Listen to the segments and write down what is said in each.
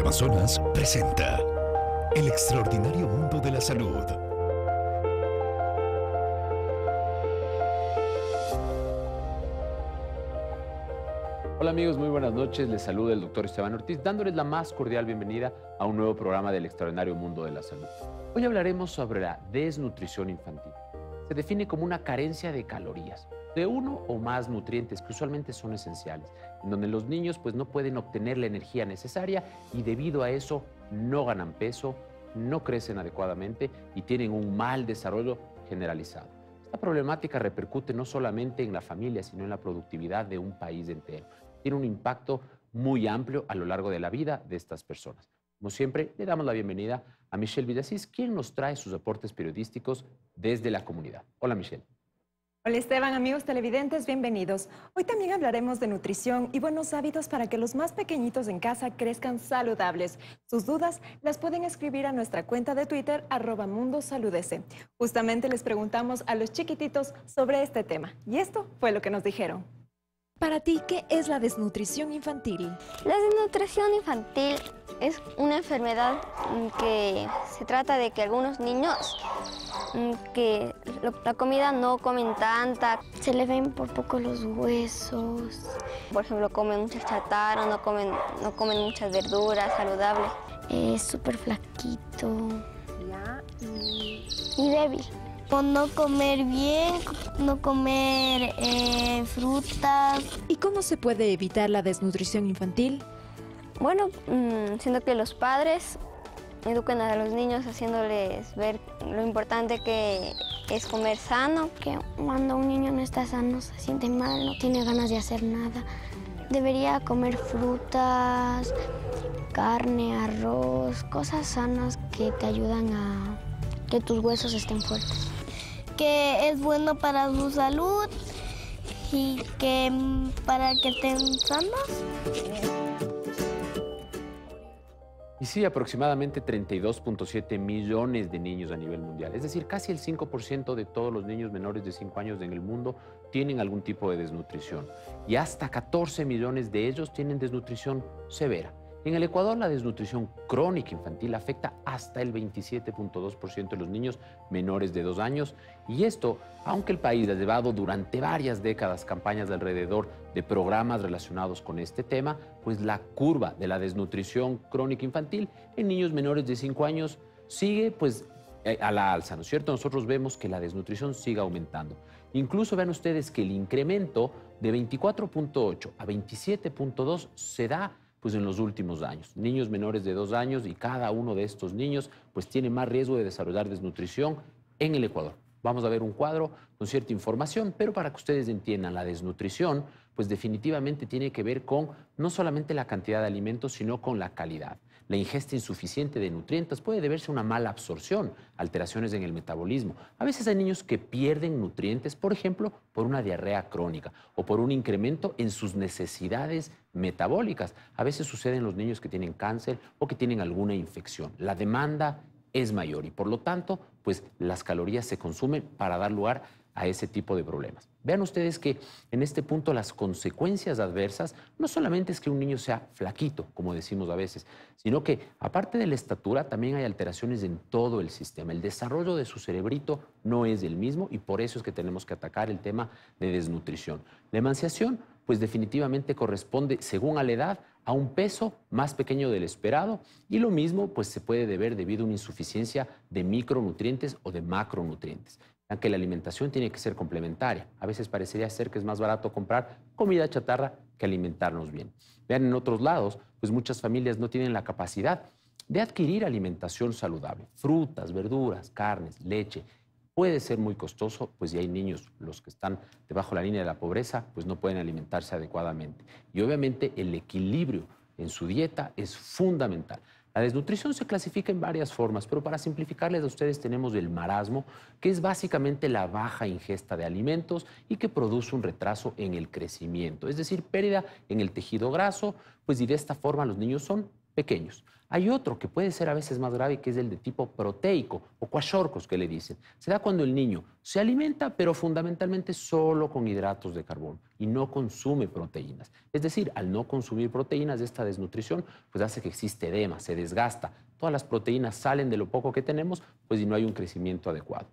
Amazonas presenta El extraordinario mundo de la salud. Hola amigos, muy buenas noches. Les saluda el doctor Esteban Ortiz, dándoles la más cordial bienvenida a un nuevo programa del extraordinario mundo de la salud. Hoy hablaremos sobre la desnutrición infantil. Se define como una carencia de calorías, de uno o más nutrientes que usualmente son esenciales, en donde los niños pues no pueden obtener la energía necesaria y debido a eso no ganan peso, no crecen adecuadamente y tienen un mal desarrollo generalizado. Esta problemática repercute no solamente en la familia, sino en la productividad de un país entero. Tiene un impacto muy amplio a lo largo de la vida de estas personas. Como siempre, le damos la bienvenida a Michelle Villasís, quien nos trae sus aportes periodísticos desde la comunidad. Hola, Michelle. Hola Esteban, amigos televidentes, bienvenidos. Hoy también hablaremos de nutrición y buenos hábitos para que los más pequeñitos en casa crezcan saludables. Sus dudas las pueden escribir a nuestra cuenta de Twitter, arroba Mundo Justamente les preguntamos a los chiquititos sobre este tema y esto fue lo que nos dijeron. Para ti, ¿qué es la desnutrición infantil? La desnutrición infantil es una enfermedad mm, que se trata de que algunos niños mm, que la comida no comen tanta, se le ven por poco los huesos. Por ejemplo, comen muchas chatarra, no comen, no comen muchas verduras saludables. Es súper flaquito. y débil no comer bien, no comer eh, frutas. ¿Y cómo se puede evitar la desnutrición infantil? Bueno, mm, siendo que los padres eduquen a los niños haciéndoles ver lo importante que es comer sano. Que cuando un niño no está sano se siente mal, no tiene ganas de hacer nada. Debería comer frutas, carne, arroz, cosas sanas que te ayudan a que tus huesos estén fuertes que es bueno para su salud y que para que estén sanos. Y sí, aproximadamente 32.7 millones de niños a nivel mundial, es decir, casi el 5% de todos los niños menores de 5 años en el mundo tienen algún tipo de desnutrición y hasta 14 millones de ellos tienen desnutrición severa. En el Ecuador, la desnutrición crónica infantil afecta hasta el 27.2% de los niños menores de 2 años, y esto, aunque el país ha llevado durante varias décadas campañas alrededor de programas relacionados con este tema, pues la curva de la desnutrición crónica infantil en niños menores de 5 años sigue pues eh, a la alza, ¿no es cierto? Nosotros vemos que la desnutrición sigue aumentando. Incluso vean ustedes que el incremento de 24.8 a 27.2 se da pues en los últimos años. Niños menores de dos años y cada uno de estos niños pues tiene más riesgo de desarrollar desnutrición en el Ecuador. Vamos a ver un cuadro con cierta información, pero para que ustedes entiendan, la desnutrición pues definitivamente tiene que ver con no solamente la cantidad de alimentos, sino con la calidad. La ingesta insuficiente de nutrientes puede deberse a una mala absorción, alteraciones en el metabolismo. A veces hay niños que pierden nutrientes, por ejemplo, por una diarrea crónica o por un incremento en sus necesidades metabólicas. A veces sucede en los niños que tienen cáncer o que tienen alguna infección. La demanda es mayor y por lo tanto, pues las calorías se consumen para dar lugar a a ese tipo de problemas. Vean ustedes que en este punto las consecuencias adversas no solamente es que un niño sea flaquito, como decimos a veces, sino que aparte de la estatura también hay alteraciones en todo el sistema. El desarrollo de su cerebrito no es el mismo y por eso es que tenemos que atacar el tema de desnutrición. La emanciación pues definitivamente corresponde, según a la edad, a un peso más pequeño del esperado y lo mismo pues se puede deber debido a una insuficiencia de micronutrientes o de macronutrientes que la alimentación tiene que ser complementaria. A veces parecería ser que es más barato comprar comida chatarra que alimentarnos bien. Vean, en otros lados, pues muchas familias no tienen la capacidad de adquirir alimentación saludable, frutas, verduras, carnes, leche. Puede ser muy costoso, pues si hay niños, los que están debajo la línea de la pobreza, pues no pueden alimentarse adecuadamente. Y obviamente el equilibrio en su dieta es fundamental. La desnutrición se clasifica en varias formas, pero para simplificarles a ustedes tenemos el marasmo, que es básicamente la baja ingesta de alimentos y que produce un retraso en el crecimiento, es decir, pérdida en el tejido graso, pues y de esta forma los niños son pequeños. Hay otro que puede ser a veces más grave, que es el de tipo proteico o cuachorcos que le dicen. Se da cuando el niño se alimenta, pero fundamentalmente solo con hidratos de carbono y no consume proteínas. Es decir, al no consumir proteínas, esta desnutrición pues hace que existe edema, se desgasta. Todas las proteínas salen de lo poco que tenemos, pues y no hay un crecimiento adecuado.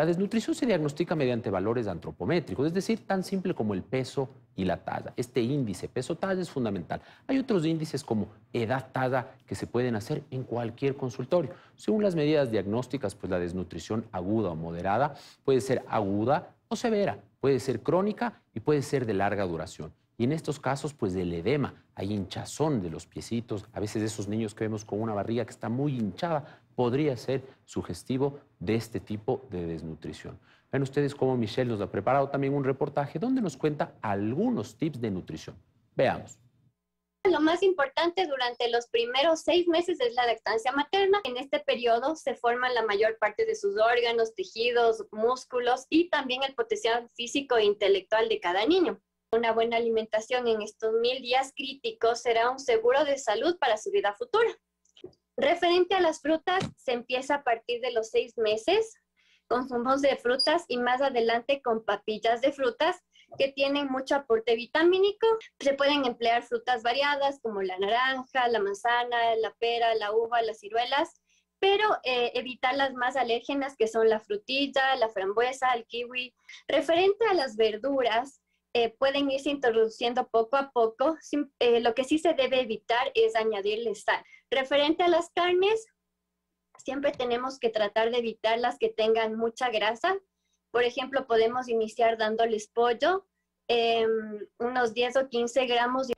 La desnutrición se diagnostica mediante valores antropométricos, es decir, tan simple como el peso y la talla. Este índice peso-talla es fundamental. Hay otros índices como edad-talla que se pueden hacer en cualquier consultorio. Según las medidas diagnósticas, pues la desnutrición aguda o moderada puede ser aguda o severa, puede ser crónica y puede ser de larga duración. Y en estos casos, pues del edema, hay hinchazón de los piecitos, a veces esos niños que vemos con una barriga que está muy hinchada, podría ser sugestivo de este tipo de desnutrición. Ven ustedes cómo Michelle nos ha preparado también un reportaje donde nos cuenta algunos tips de nutrición. Veamos. Lo más importante durante los primeros seis meses es la lactancia materna. En este periodo se forman la mayor parte de sus órganos, tejidos, músculos y también el potencial físico e intelectual de cada niño. Una buena alimentación en estos mil días críticos será un seguro de salud para su vida futura. Referente a las frutas, se empieza a partir de los seis meses con zumos de frutas y más adelante con papillas de frutas que tienen mucho aporte vitamínico. Se pueden emplear frutas variadas como la naranja, la manzana, la pera, la uva, las ciruelas, pero eh, evitar las más alérgenas que son la frutilla, la frambuesa, el kiwi. Referente a las verduras, eh, pueden irse introduciendo poco a poco. Eh, lo que sí se debe evitar es añadirle sal. Referente a las carnes, siempre tenemos que tratar de evitar las que tengan mucha grasa. Por ejemplo, podemos iniciar dándoles pollo, em, unos 10 o 15 gramos.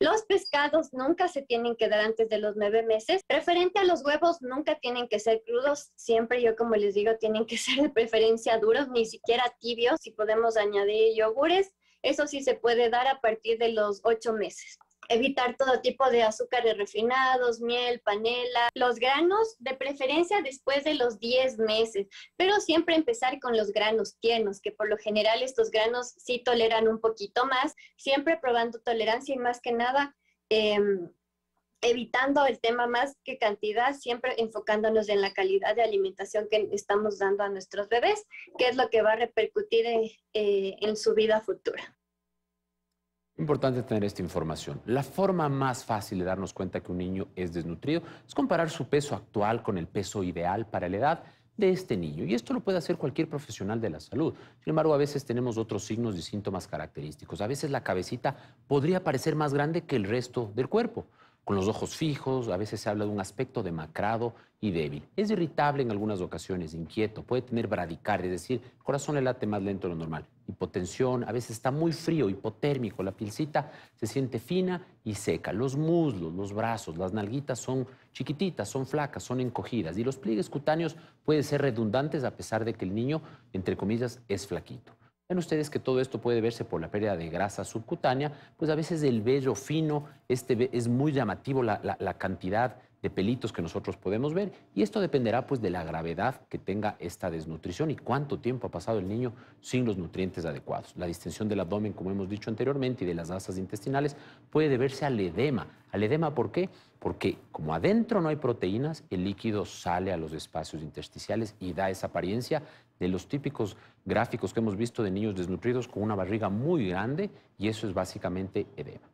Los pescados nunca se tienen que dar antes de los nueve meses. Referente a los huevos, nunca tienen que ser crudos. Siempre yo, como les digo, tienen que ser de preferencia duros, ni siquiera tibios. Si podemos añadir yogures, eso sí se puede dar a partir de los ocho meses. Evitar todo tipo de azúcares refinados, miel, panela, los granos de preferencia después de los diez meses, pero siempre empezar con los granos tiernos, que por lo general estos granos sí toleran un poquito más, siempre probando tolerancia y más que nada em, evitando el tema más que cantidad, siempre enfocándonos en la calidad de alimentación que estamos dando a nuestros bebés, que es lo que va a repercutir eh, eh, en, su vida futura. Importante tener esta información. La forma más fácil de darnos cuenta que un niño es desnutrido es comparar su peso actual con el peso ideal para la edad de este niño. Y esto lo puede hacer cualquier profesional de la salud. Sin embargo, a veces tenemos otros signos y síntomas característicos. A veces la cabecita podría parecer más grande que el resto del cuerpo con los ojos fijos, a veces se habla de un aspecto demacrado y débil. Es irritable en algunas ocasiones, inquieto, puede tener bradicardia, es decir, el corazón le late más lento de lo normal, hipotensión, a veces está muy frío, hipotérmico, la pielcita se siente fina y seca, los muslos, los brazos, las nalguitas son chiquititas, son flacas, son encogidas y los pliegues cutáneos pueden ser redundantes a pesar de que el niño, entre comillas, es flaquito. Ven ustedes que todo esto puede verse por la pérdida de grasa subcutánea, pues a veces el vello fino, este es muy llamativo la cantidad de pelitos que nosotros podemos ver y esto dependerá pues de la gravedad que tenga esta desnutrición y cuánto tiempo ha pasado el niño sin los nutrientes adecuados. La distensión del abdomen, como hemos dicho anteriormente, y de las asas intestinales puede deberse al edema. ¿Al edema por qué? Porque como adentro no hay proteínas, el líquido sale a los espacios intersticiales y da esa apariencia de los típicos gráficos que hemos visto de niños desnutridos con una barriga muy grande y eso es básicamente edema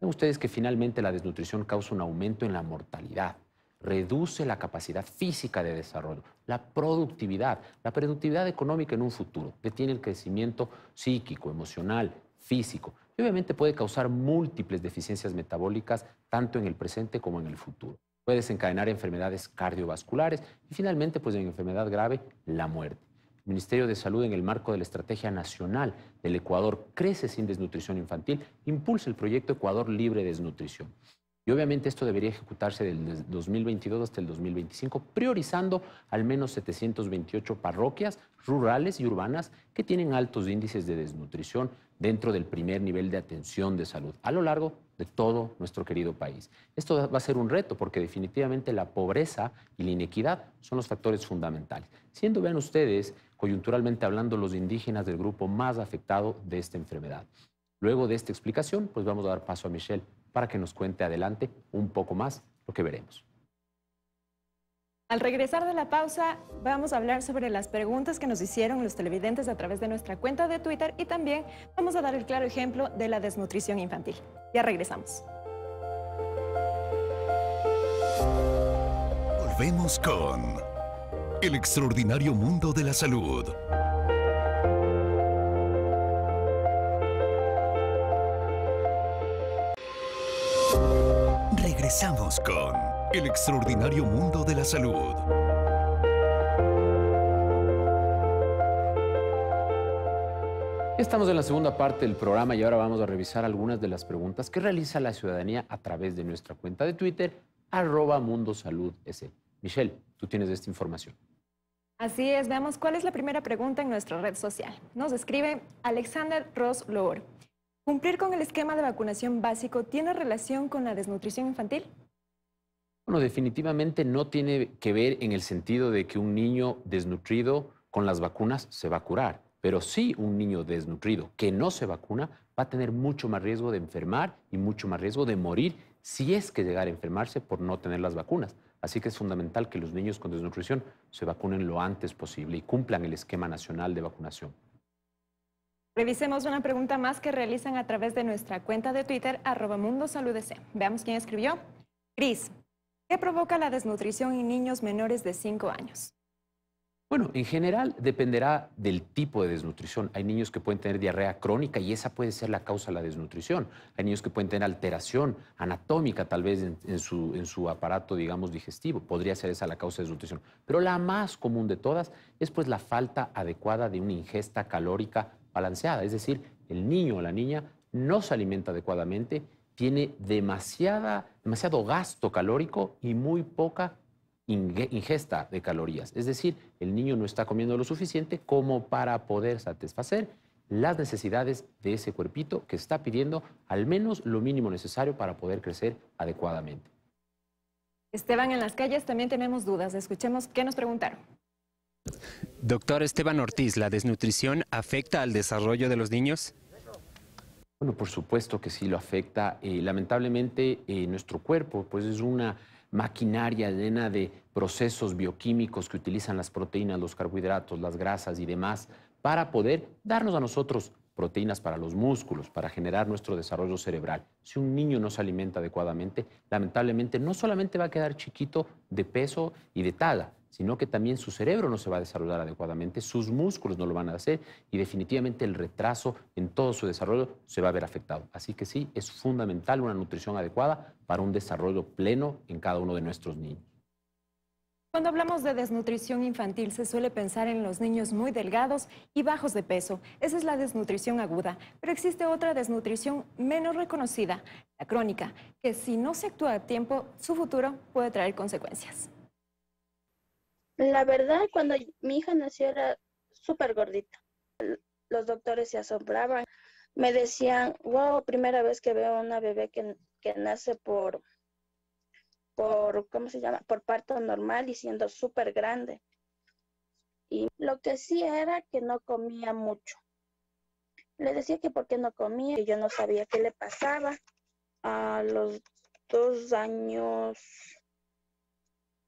ustedes que finalmente la desnutrición causa un aumento en la mortalidad, reduce la capacidad física de desarrollo, la productividad, la productividad económica en un futuro, detiene el crecimiento psíquico, emocional, físico y obviamente puede causar múltiples deficiencias metabólicas tanto en el presente como en el futuro. Puede desencadenar enfermedades cardiovasculares y finalmente, pues en enfermedad grave, la muerte. Ministerio de Salud, en el marco de la Estrategia Nacional del Ecuador Crece sin Desnutrición Infantil, impulsa el proyecto Ecuador Libre de Desnutrición. Y obviamente esto debería ejecutarse del 2022 hasta el 2025, priorizando al menos 728 parroquias rurales y urbanas que tienen altos índices de desnutrición dentro del primer nivel de atención de salud a lo largo de todo nuestro querido país. Esto va a ser un reto porque definitivamente la pobreza y la inequidad son los factores fundamentales. Siendo, vean ustedes, coyunturalmente hablando, los indígenas del grupo más afectado de esta enfermedad. Luego de esta explicación, pues vamos a dar paso a Michelle para que nos cuente adelante un poco más lo que veremos. Al regresar de la pausa, vamos a hablar sobre las preguntas que nos hicieron los televidentes a través de nuestra cuenta de Twitter y también vamos a dar el claro ejemplo de la desnutrición infantil. Ya regresamos. Volvemos con el extraordinario mundo de la salud. Regresamos con El extraordinario mundo de la salud. Estamos en la segunda parte del programa y ahora vamos a revisar algunas de las preguntas que realiza la ciudadanía a través de nuestra cuenta de Twitter, arroba Mundo Michelle, tú tienes esta información. Así es, veamos cuál es la primera pregunta en nuestra red social. Nos escribe Alexander Ross Loor. ¿Cumplir con el esquema de vacunación básico tiene relación con la desnutrición infantil? Bueno, definitivamente no tiene que ver en el sentido de que un niño desnutrido con las vacunas se va a curar, pero sí un niño desnutrido que no se vacuna va a tener mucho más riesgo de enfermar y mucho más riesgo de morir si es que llegar a enfermarse por no tener las vacunas. Así que es fundamental que los niños con desnutrición se vacunen lo antes posible y cumplan el esquema nacional de vacunación. Revisemos una pregunta más que realizan a través de nuestra cuenta de Twitter, arroba Veamos quién escribió. Cris, ¿qué provoca la desnutrición en niños menores de 5 años? Bueno, en general dependerá del tipo de desnutrición. Hay niños que pueden tener diarrea crónica y esa puede ser la causa de la desnutrición. Hay niños que pueden tener alteración anatómica tal vez en, su, aparato, digamos, digestivo. Podría ser esa la causa de desnutrición. Pero la más común de todas es pues la falta adecuada de una ingesta calórica balanceada. Es decir, el niño o la niña no se alimenta adecuadamente, tiene demasiada, demasiado gasto calórico y muy poca ingesta de calorías. Es decir, el niño no está comiendo lo suficiente como para poder satisfacer las necesidades de ese cuerpito que está pidiendo al menos lo mínimo necesario para poder crecer adecuadamente. Esteban, en las calles también tenemos dudas. Escuchemos qué nos preguntaron. Doctor Esteban Ortiz, ¿la desnutrición afecta al desarrollo de los niños? Bueno, por supuesto que sí lo afecta. Eh, lamentablemente, eh, nuestro cuerpo pues, es una maquinaria llena de procesos bioquímicos que utilizan las proteínas, los carbohidratos, las grasas y demás para poder darnos a nosotros proteínas para los músculos, para generar nuestro desarrollo cerebral. Si un niño no se alimenta adecuadamente, lamentablemente no solamente va a quedar chiquito de peso y de tala, sino que también su cerebro no se va a desarrollar adecuadamente, sus músculos no lo van a hacer y definitivamente el retraso en todo su desarrollo se va a ver afectado. Así que sí, es fundamental una nutrición adecuada para un desarrollo pleno en cada uno de nuestros niños. Cuando hablamos de desnutrición infantil se suele pensar en los niños muy delgados y bajos de peso. Esa es la desnutrición aguda, pero existe otra desnutrición menos reconocida, la crónica, que si no se actúa a tiempo, su futuro puede traer consecuencias. La verdad, cuando mi hija nació era súper gordita. Los doctores se asombraban. Me decían, wow, primera vez que veo una bebé que, nace por, por, ¿cómo se llama? Por parto normal y siendo súper grande. Y lo que sí era que no comía mucho. Le decía que por qué no comía, y yo no sabía qué le pasaba. A los dos años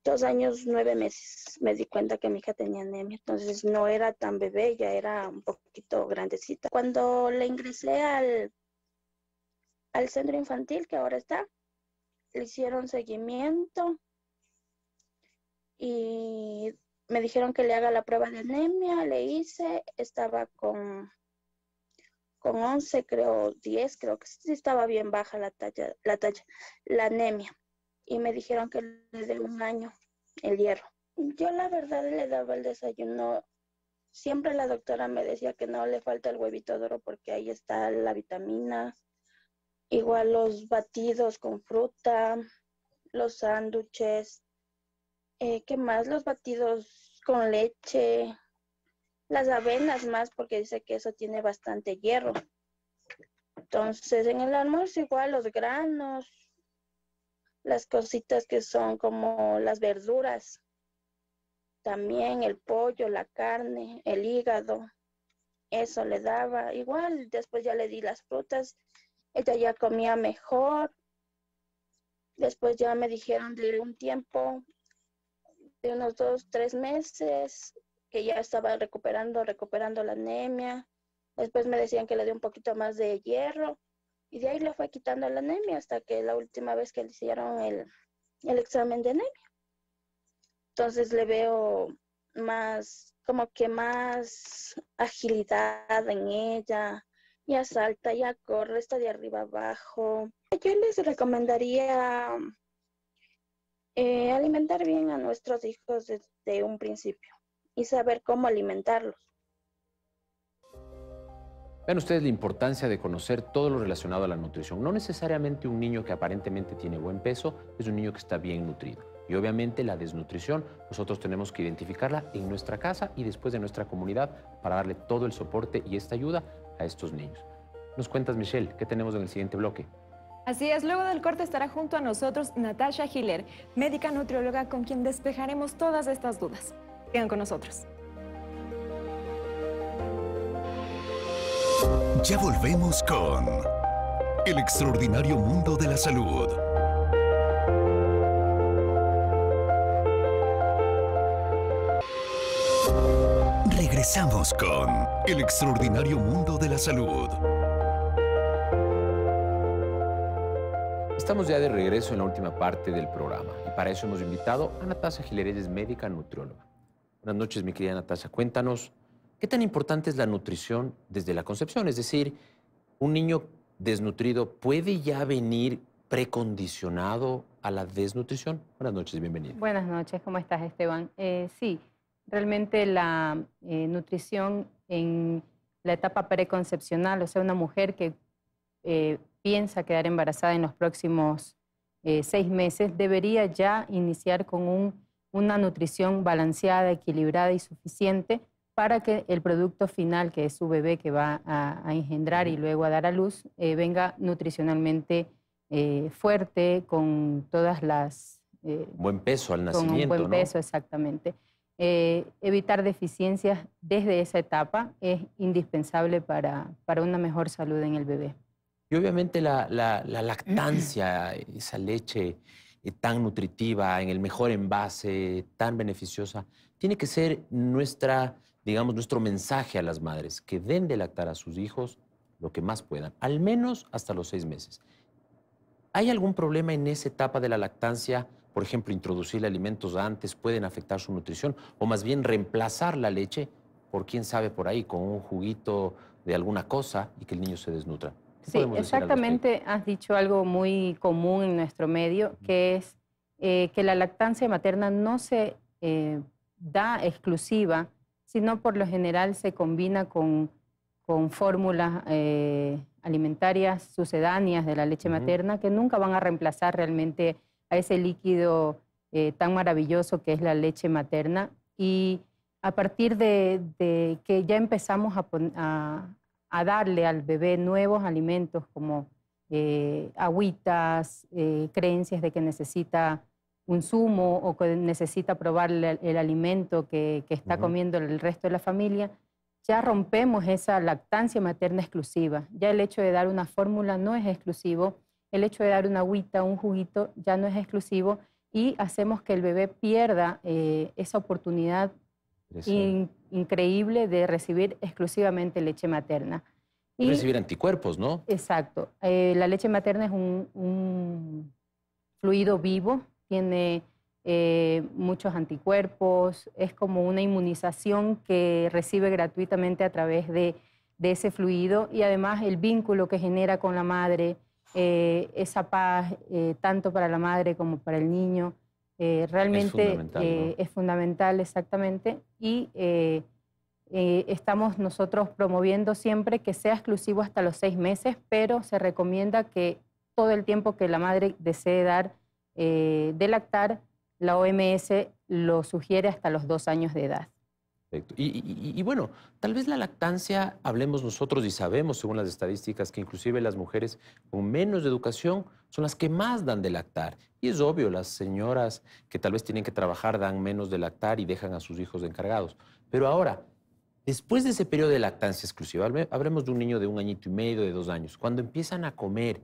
dos años, nueve meses, me di cuenta que mi hija tenía anemia. Entonces no era tan bebé, ya era un poquito grandecita. Cuando le ingresé al, al centro infantil, que ahora está, le hicieron seguimiento y me dijeron que le haga la prueba de anemia, le hice, estaba con, con 11, creo, 10, creo que sí estaba bien baja la talla, la talla, la anemia y me dijeron que le desde un año el hierro. Yo la verdad le daba el desayuno. Siempre la doctora me decía que no le falta el huevito duro porque ahí está la vitamina. Igual los batidos con fruta, los sándwiches, eh, ¿qué más? Los batidos con leche, las avenas más porque dice que eso tiene bastante hierro. Entonces en el almuerzo igual los granos, las cositas que son como las verduras, también el pollo, la carne, el hígado, eso le daba igual, después ya le di las frutas, ella ya comía mejor, después ya me dijeron de un tiempo, de unos dos, tres meses, que ya estaba recuperando, recuperando la anemia, después me decían que le di un poquito más de hierro, y de ahí le fue quitando la anemia hasta que la última vez que le hicieron el, examen de anemia. Entonces le veo más, como que más agilidad en ella, ya salta, ya corre, está de arriba abajo. Yo les recomendaría eh, alimentar bien a nuestros hijos desde un principio y saber cómo alimentarlos. Vean ustedes la importancia de conocer todo lo relacionado a la nutrición. No necesariamente un niño que aparentemente tiene buen peso es un niño que está bien nutrido. Y obviamente la desnutrición nosotros tenemos que identificarla en nuestra casa y después de nuestra comunidad para darle todo el soporte y esta ayuda a estos niños. Nos cuentas, Michelle, ¿qué tenemos en el siguiente bloque? Así es, luego del corte estará junto a nosotros Natasha Hiller, médica nutrióloga con quien despejaremos todas estas dudas. Quedan con nosotros. Ya volvemos con El extraordinario mundo de la salud. Regresamos con El extraordinario mundo de la salud. Estamos ya de regreso en la última parte del programa y para eso hemos invitado a Natasha Gileres, médica nutrióloga. Buenas noches, mi querida Natasha. Cuéntanos ¿Qué tan importante es la nutrición desde la concepción? Es decir, ¿un niño desnutrido puede ya venir precondicionado a la desnutrición? Buenas noches, bienvenido. Buenas noches, ¿cómo estás, Esteban? Eh, sí, realmente la eh, nutrición en la etapa preconcepcional, o sea, una mujer que eh, piensa quedar embarazada en los próximos seis meses, debería ya iniciar con una nutrición balanceada, equilibrada y suficiente para que el producto final, que es su bebé que va a, engendrar y luego a dar a luz, eh, venga nutricionalmente eh, fuerte, con todas las... Eh, buen peso al nacimiento. Con buen peso, exactamente. evitar deficiencias desde esa etapa es indispensable para, una mejor salud en el bebé. Y obviamente la lactancia, esa leche tan nutritiva, en el mejor envase, tan beneficiosa, tiene que ser nuestra digamos, nuestro mensaje a las madres, que den de lactar a sus hijos lo que más puedan, al menos hasta los seis meses. ¿Hay algún problema en esa etapa de la lactancia? Por ejemplo, introducir alimentos antes pueden afectar su nutrición o más bien reemplazar la leche por quién sabe por ahí, con un juguito de alguna cosa y que el niño se desnutra. Sí, exactamente. Has dicho algo muy común en nuestro medio, que es eh, que la lactancia materna no se eh, da exclusiva sino por lo general se combina con, fórmulas eh, alimentarias sucedáneas de la leche materna que nunca van a reemplazar realmente a ese líquido eh, tan maravilloso que es la leche materna. Y a partir de, que ya empezamos a, darle al bebé nuevos alimentos como eh, agüitas, creencias de que necesita un zumo o que necesita probar el, alimento que, está comiendo el resto de la familia, ya rompemos esa lactancia materna exclusiva. Ya el hecho de dar una fórmula no es exclusivo, el hecho de dar una agüita, un juguito, ya no es exclusivo y hacemos que el bebé pierda eh, esa oportunidad increíble de recibir exclusivamente leche materna. Y, recibir anticuerpos, ¿no? Exacto. Eh, la leche materna es un fluido vivo tiene eh, muchos anticuerpos, es como una inmunización que recibe gratuitamente a través de, ese fluido y además el vínculo que genera con la madre, eh, esa paz eh, tanto para la madre como para el niño. realmente es fundamental, exactamente. Y estamos nosotros promoviendo siempre que sea exclusivo hasta los seis meses, pero se recomienda que todo el tiempo que la madre desee dar eh, de lactar, la OMS lo sugiere hasta los dos años de edad. Y, bueno, tal vez la lactancia, hablemos nosotros y sabemos, según las estadísticas, que inclusive las mujeres con menos educación son las que más dan de lactar. Y es obvio, las señoras que tal vez tienen que trabajar dan menos de lactar y dejan a sus hijos encargados. Pero ahora, después de ese periodo de lactancia exclusiva, hablemos de un niño de un añito y medio, de dos años, cuando empiezan a comer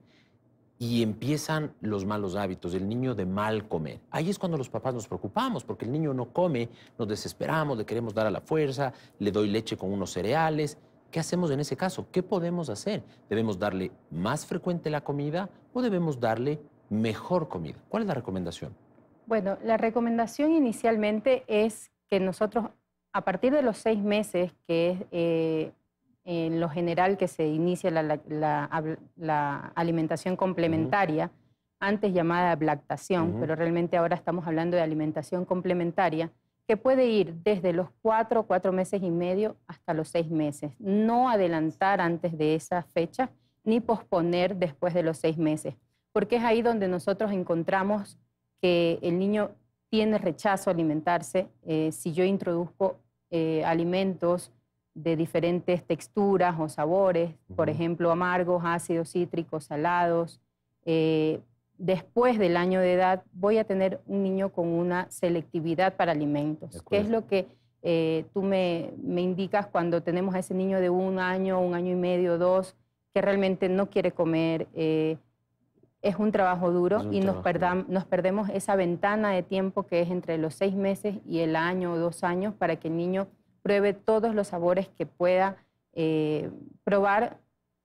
y empiezan los malos hábitos, el niño de mal comer. Ahí es cuando los papás nos preocupamos, porque el niño no come, nos desesperamos, le queremos dar a la fuerza, le doy leche con unos cereales. ¿Qué hacemos en ese caso? ¿Qué podemos hacer? ¿Debemos darle más frecuente la comida o debemos darle mejor comida? ¿Cuál es la recomendación? Bueno, la recomendación inicialmente es que nosotros, a partir de los seis meses, que es eh, en lo general que se inicia la, alimentación complementaria, antes llamada lactación, pero realmente ahora estamos hablando de alimentación complementaria, que puede ir desde los cuatro, cuatro meses y medio hasta los seis meses. No adelantar antes de esa fecha ni posponer después de los seis meses, porque es ahí donde nosotros encontramos que el niño tiene rechazo a alimentarse. Eh, si yo introduzco eh, alimentos, de diferentes texturas o sabores, por ejemplo, amargos, ácidos, cítricos, salados. Eh, después del año de edad voy a tener un niño con una selectividad para alimentos, ¿Qué es lo que eh, tú me, indicas cuando tenemos a ese niño de un año, un año y medio, dos, que realmente no quiere comer. Eh, es un trabajo duro y Nos, nos, perdemos esa ventana de tiempo que es entre los seis meses y el año o dos años para que el niño pruebe todos los sabores que pueda eh, probar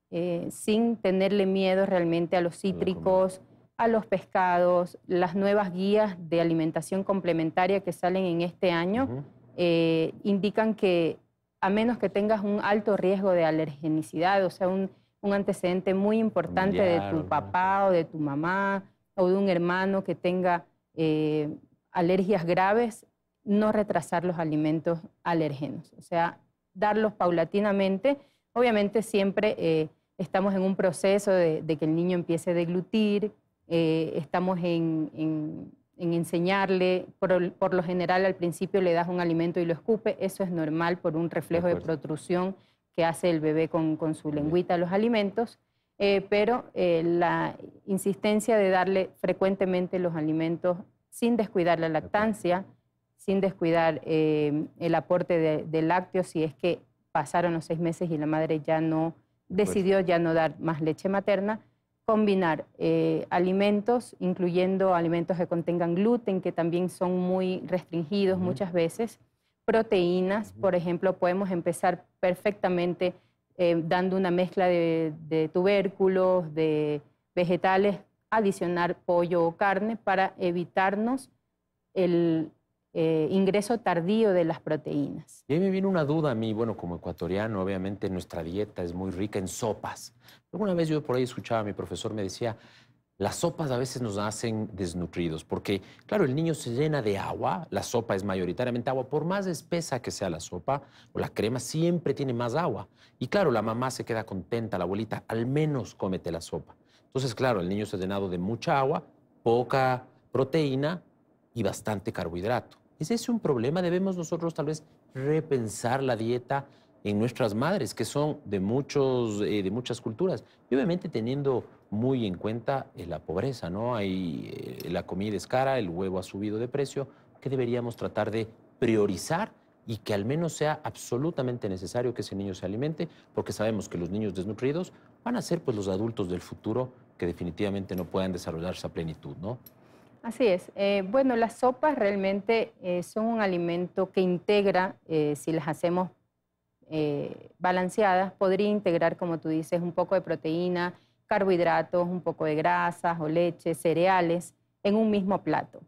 eh, sin tenerle miedo realmente a los cítricos, a los pescados, las nuevas guías de alimentación complementaria que salen en este año eh, indican que a menos que tengas un alto riesgo de alergenicidad, o sea, un, antecedente muy importante de tu papá o de tu mamá o de un hermano que tenga alergias graves, no retrasar los alimentos alérgenos. o sea, darlos paulatinamente. Obviamente siempre eh, estamos en un proceso de, que el niño empiece a deglutir, eh, estamos en, enseñarle, por, lo general al principio le das un alimento y lo escupe, eso es normal por un reflejo de, protrusión que hace el bebé con, su lengüita a los alimentos, eh, pero la insistencia de darle frecuentemente los alimentos sin descuidar la lactancia sin descuidar eh, el aporte de, lácteos si es que pasaron los seis meses y la madre ya no decidió pues ya no dar más leche materna, combinar eh, alimentos, incluyendo alimentos que contengan gluten, que también son muy restringidos muchas veces, proteínas, por ejemplo, podemos empezar perfectamente eh, dando una mezcla de tubérculos, de vegetales, adicionar pollo o carne para evitarnos el, eh, ingreso tardío de las proteínas. Y ahí me viene una duda a mí, bueno, como ecuatoriano, obviamente nuestra dieta es muy rica en sopas. Alguna vez yo por ahí escuchaba a mi profesor, me decía, las sopas a veces nos hacen desnutridos, porque claro, el niño se llena de agua, la sopa es mayoritariamente agua, por más espesa que sea la sopa o la crema, siempre tiene más agua. Y claro, la mamá se queda contenta, la abuelita, al menos cómete la sopa. Entonces, claro, el niño se ha llenado de mucha agua, poca proteína y bastante carbohidrato. ¿Es ese un problema? Debemos nosotros tal vez repensar la dieta en nuestras madres, que son de, muchos, eh, de muchas culturas. Y obviamente teniendo muy en cuenta eh, la pobreza, ¿no? Hay, eh, la comida es cara, el huevo ha subido de precio, que deberíamos tratar de priorizar y que al menos sea absolutamente necesario que ese niño se alimente, porque sabemos que los niños desnutridos van a ser pues, los adultos del futuro que definitivamente no puedan desarrollarse a plenitud, ¿no? Así es. Eh, bueno, las sopas realmente eh, son un alimento que integra, eh, si las hacemos balanceadas, podría integrar, como tú dices, un poco de proteína, carbohidratos, un poco de grasas o leche, cereales, en un mismo plato.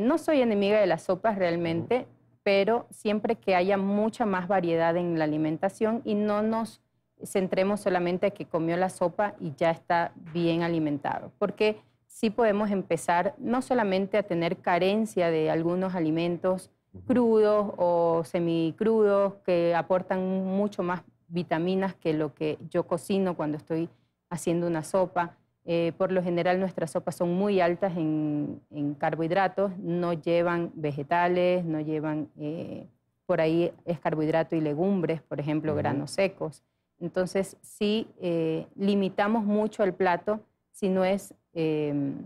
no soy enemiga de las sopas realmente, pero siempre que haya mucha más variedad en la alimentación y no nos centremos solamente a que comió la sopa y ya está bien alimentado, porque sí podemos empezar no solamente a tener carencia de algunos alimentos crudos o semicrudos que aportan mucho más vitaminas que lo que yo cocino cuando estoy haciendo una sopa. Eh, por lo general nuestras sopas son muy altas en, carbohidratos, no llevan vegetales, no llevan eh, por ahí es carbohidrato y legumbres, por ejemplo, granos secos. Entonces sí eh, limitamos mucho el plato si no es Em,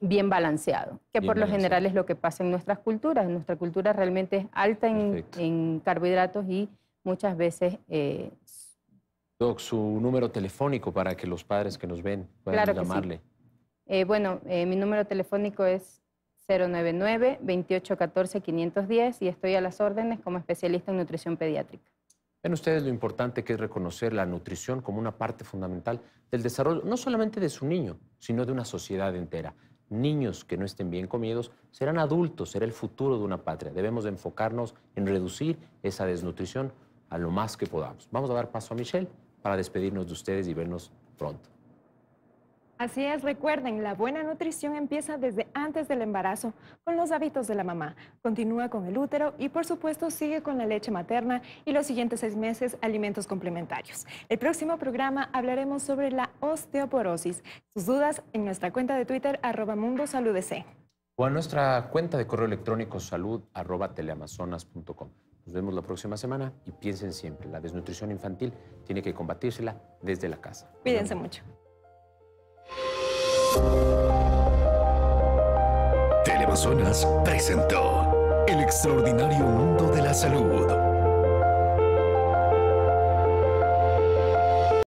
bien balanceado, que por lo general es lo que pasa en nuestras culturas. Nuestra cultura realmente es alta en, carbohidratos y muchas veces... Eh, Doc, su número telefónico para que los padres que nos ven puedan llamarle. Eh, bueno, eh, mi número telefónico es 099-2814-510 y estoy a las órdenes como especialista en nutrición pediátrica. Ven ustedes lo importante que es reconocer la nutrición como una parte fundamental del desarrollo, no solamente de su niño, sino de una sociedad entera. Niños que no estén bien comidos serán adultos, será el futuro de una patria. Debemos enfocarnos en reducir esa desnutrición a lo más que podamos. Vamos a dar paso a Michelle para despedirnos de ustedes y vernos pronto. Así es, recuerden, la buena nutrición empieza desde antes del embarazo, con los hábitos de la mamá, continúa con el útero y por supuesto sigue con la leche materna y los siguientes seis meses alimentos complementarios. El próximo programa hablaremos sobre la osteoporosis. Sus dudas en nuestra cuenta de Twitter arroba Mundo O a nuestra cuenta de correo electrónico salud arroba teleamazonas.com. Nos vemos la próxima semana y piensen siempre, la desnutrición infantil tiene que combatírsela desde la casa. Cuídense mucho. Telemazonas presentó El extraordinario mundo de la salud